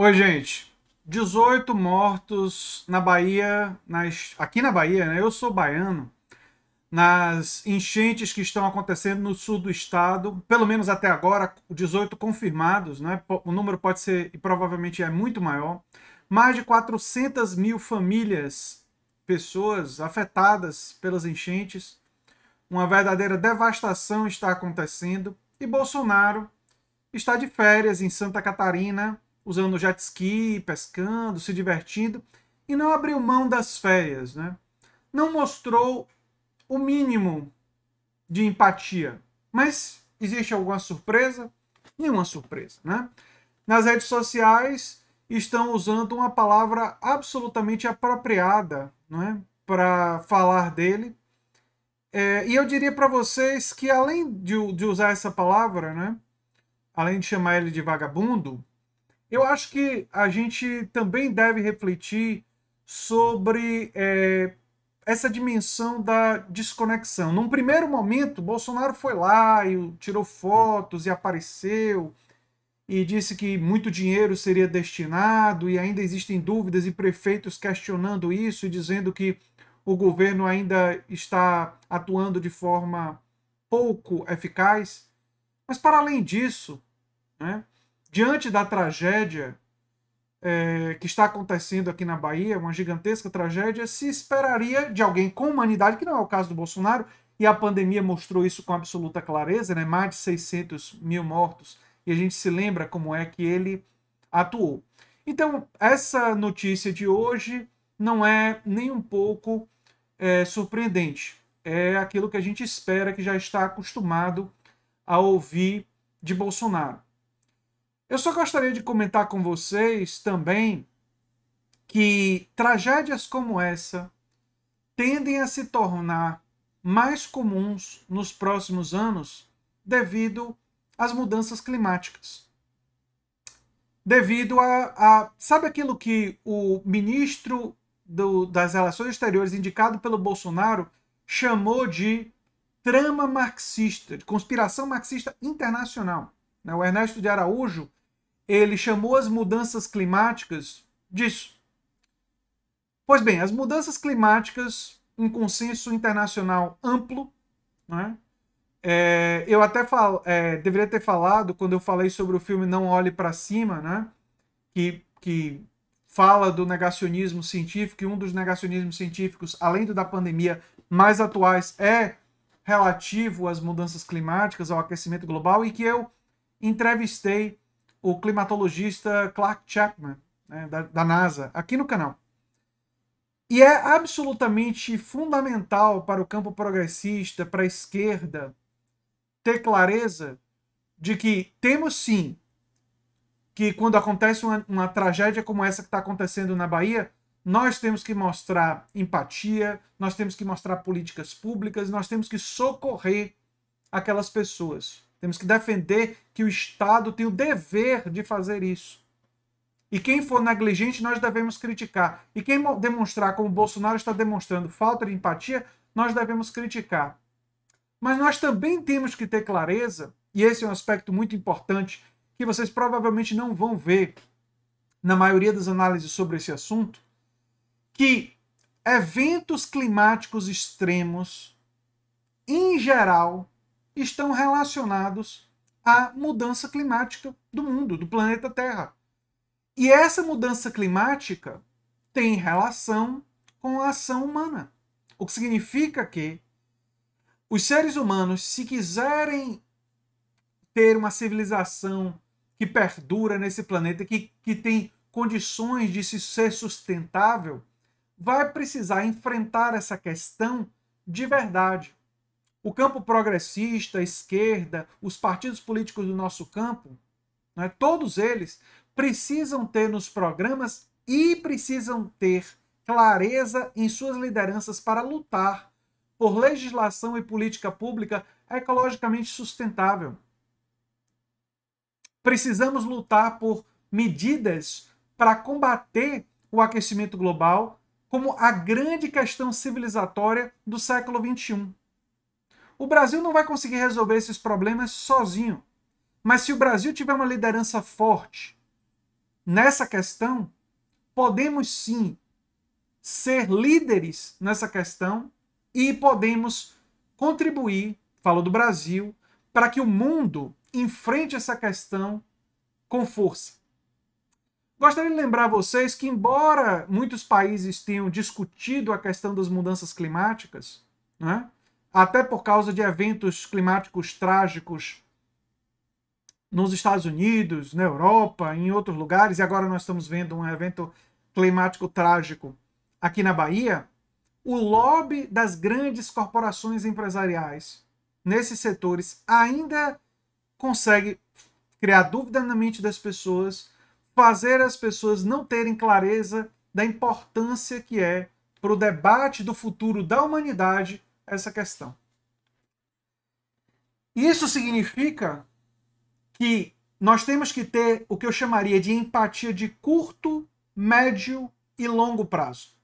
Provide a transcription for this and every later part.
Oi, gente. 18 mortos na Bahia, nas, aqui na Bahia, né? Eu sou baiano. Nas enchentes que estão acontecendo no sul do estado, pelo menos até agora, 18 confirmados, né? O número pode ser e provavelmente é muito maior. Mais de 400 mil famílias, pessoas afetadas pelas enchentes. Uma verdadeira devastação está acontecendo. E Bolsonaro está de férias em Santa Catarina, usando jet ski, pescando, se divertindo, e não abriu mão das férias, né? Não mostrou o mínimo de empatia. Mas existe alguma surpresa? Nenhuma surpresa, né? Nas redes sociais estão usando uma palavra absolutamente apropriada, não é? Para falar dele. É, e eu diria para vocês que além de, de usar essa palavra, né? Além de chamar ele de vagabundo, eu acho que a gente também deve refletir sobre é, essa dimensão da desconexão. Num primeiro momento, Bolsonaro foi lá e tirou fotos e apareceu e disse que muito dinheiro seria destinado e ainda existem dúvidas e prefeitos questionando isso e dizendo que o governo ainda está atuando de forma pouco eficaz. Mas para além disso, né, diante da tragédia é, que está acontecendo aqui na Bahia, uma gigantesca tragédia, se esperaria de alguém com humanidade, que não é o caso do Bolsonaro, e a pandemia mostrou isso com absoluta clareza, né? mais de 600 mil mortos, e a gente se lembra como é que ele atuou. Então, essa notícia de hoje não é nem um pouco é, surpreendente. É aquilo que a gente espera, que já está acostumado a ouvir de Bolsonaro. Eu só gostaria de comentar com vocês também que tragédias como essa tendem a se tornar mais comuns nos próximos anos devido às mudanças climáticas. Devido a. a sabe aquilo que o ministro do, das Relações Exteriores, indicado pelo Bolsonaro, chamou de trama marxista, de conspiração marxista internacional? Né? O Ernesto de Araújo ele chamou as mudanças climáticas disso. Pois bem, as mudanças climáticas, em consenso internacional amplo, né? É, eu até falo, é, deveria ter falado quando eu falei sobre o filme Não Olhe para Cima, né? que, que fala do negacionismo científico, e um dos negacionismos científicos, além do da pandemia, mais atuais é relativo às mudanças climáticas, ao aquecimento global, e que eu entrevistei o climatologista Clark Chapman, né, da, da NASA, aqui no canal. E é absolutamente fundamental para o campo progressista, para a esquerda, ter clareza de que temos sim que quando acontece uma, uma tragédia como essa que está acontecendo na Bahia, nós temos que mostrar empatia, nós temos que mostrar políticas públicas, nós temos que socorrer aquelas pessoas. Temos que defender que o Estado tem o dever de fazer isso. E quem for negligente, nós devemos criticar. E quem demonstrar, como Bolsonaro está demonstrando, falta de empatia, nós devemos criticar. Mas nós também temos que ter clareza, e esse é um aspecto muito importante que vocês provavelmente não vão ver na maioria das análises sobre esse assunto, que eventos climáticos extremos, em geral, estão relacionados à mudança climática do mundo, do planeta Terra. E essa mudança climática tem relação com a ação humana. O que significa que os seres humanos, se quiserem ter uma civilização que perdura nesse planeta, que, que tem condições de se ser sustentável, vai precisar enfrentar essa questão de verdade o campo progressista, a esquerda, os partidos políticos do nosso campo, né, todos eles precisam ter nos programas e precisam ter clareza em suas lideranças para lutar por legislação e política pública ecologicamente sustentável. Precisamos lutar por medidas para combater o aquecimento global como a grande questão civilizatória do século XXI. O Brasil não vai conseguir resolver esses problemas sozinho. Mas se o Brasil tiver uma liderança forte nessa questão, podemos sim ser líderes nessa questão e podemos contribuir, falo do Brasil, para que o mundo enfrente essa questão com força. Gostaria de lembrar a vocês que, embora muitos países tenham discutido a questão das mudanças climáticas, né, até por causa de eventos climáticos trágicos nos Estados Unidos, na Europa, em outros lugares, e agora nós estamos vendo um evento climático trágico aqui na Bahia, o lobby das grandes corporações empresariais nesses setores ainda consegue criar dúvida na mente das pessoas, fazer as pessoas não terem clareza da importância que é para o debate do futuro da humanidade essa questão. Isso significa que nós temos que ter o que eu chamaria de empatia de curto, médio e longo prazo.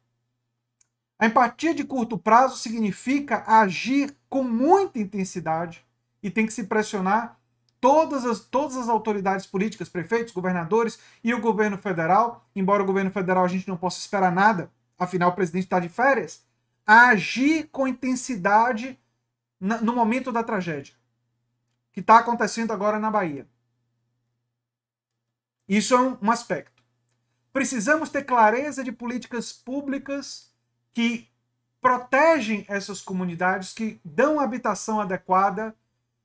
A empatia de curto prazo significa agir com muita intensidade e tem que se pressionar todas as, todas as autoridades políticas, prefeitos, governadores e o governo federal, embora o governo federal a gente não possa esperar nada, afinal o presidente está de férias, a agir com intensidade no momento da tragédia que está acontecendo agora na Bahia. Isso é um aspecto. Precisamos ter clareza de políticas públicas que protegem essas comunidades, que dão habitação adequada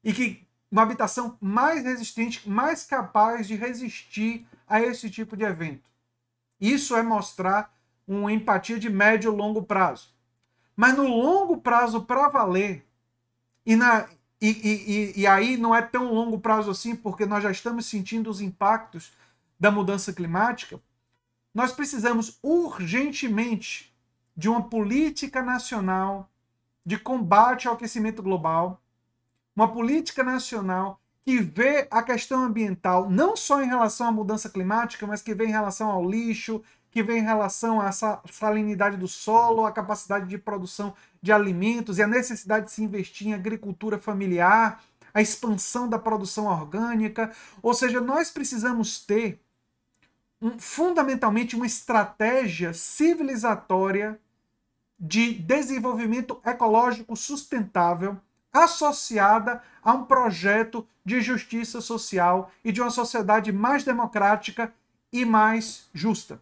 e que uma habitação mais resistente, mais capaz de resistir a esse tipo de evento. Isso é mostrar uma empatia de médio e longo prazo. Mas no longo prazo, para valer, e, na, e, e, e aí não é tão longo prazo assim, porque nós já estamos sentindo os impactos da mudança climática, nós precisamos urgentemente de uma política nacional de combate ao aquecimento global, uma política nacional que vê a questão ambiental não só em relação à mudança climática, mas que vê em relação ao lixo, que vem em relação à salinidade do solo, à capacidade de produção de alimentos e a necessidade de se investir em agricultura familiar, a expansão da produção orgânica. Ou seja, nós precisamos ter um, fundamentalmente uma estratégia civilizatória de desenvolvimento ecológico sustentável associada a um projeto de justiça social e de uma sociedade mais democrática e mais justa,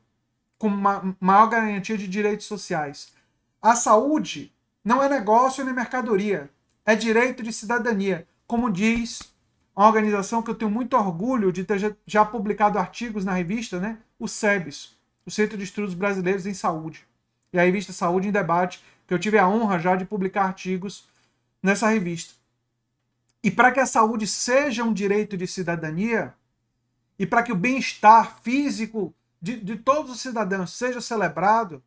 com uma maior garantia de direitos sociais. A saúde não é negócio nem mercadoria, é direito de cidadania, como diz uma organização que eu tenho muito orgulho de ter já publicado artigos na revista, né? o SEBS, o Centro de Estudos Brasileiros em Saúde, e a revista Saúde em Debate, que eu tive a honra já de publicar artigos nessa revista. E para que a saúde seja um direito de cidadania, e para que o bem-estar físico de, de todos os cidadãos seja celebrado,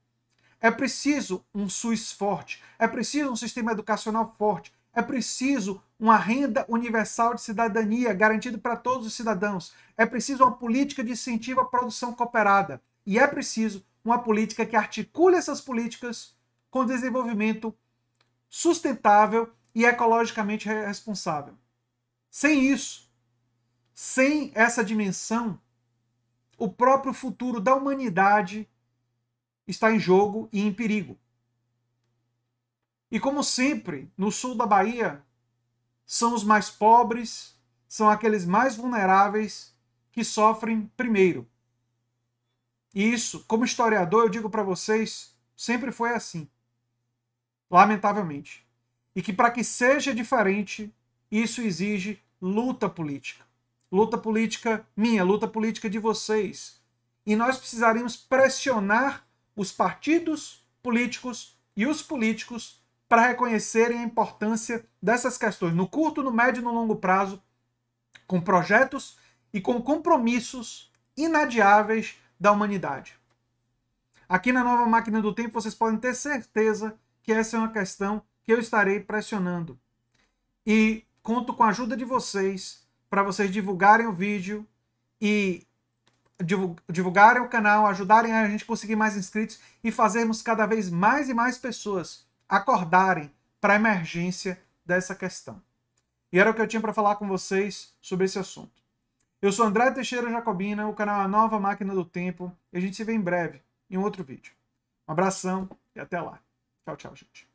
é preciso um SUS forte, é preciso um sistema educacional forte, é preciso uma renda universal de cidadania garantida para todos os cidadãos, é preciso uma política de incentivo à produção cooperada e é preciso uma política que articule essas políticas com desenvolvimento sustentável e ecologicamente responsável. Sem isso, sem essa dimensão, o próprio futuro da humanidade está em jogo e em perigo. E como sempre, no sul da Bahia, são os mais pobres, são aqueles mais vulneráveis que sofrem primeiro. E isso, como historiador, eu digo para vocês, sempre foi assim. Lamentavelmente e que para que seja diferente, isso exige luta política. Luta política minha, luta política de vocês. E nós precisaríamos pressionar os partidos políticos e os políticos para reconhecerem a importância dessas questões no curto, no médio e no longo prazo, com projetos e com compromissos inadiáveis da humanidade. Aqui na nova máquina do tempo, vocês podem ter certeza que essa é uma questão que eu estarei pressionando. E conto com a ajuda de vocês para vocês divulgarem o vídeo e divulgarem o canal, ajudarem a gente conseguir mais inscritos e fazermos cada vez mais e mais pessoas acordarem para a emergência dessa questão. E era o que eu tinha para falar com vocês sobre esse assunto. Eu sou André Teixeira Jacobina, o canal é A Nova Máquina do Tempo, e a gente se vê em breve em um outro vídeo. Um abração e até lá. Tchau, tchau, gente.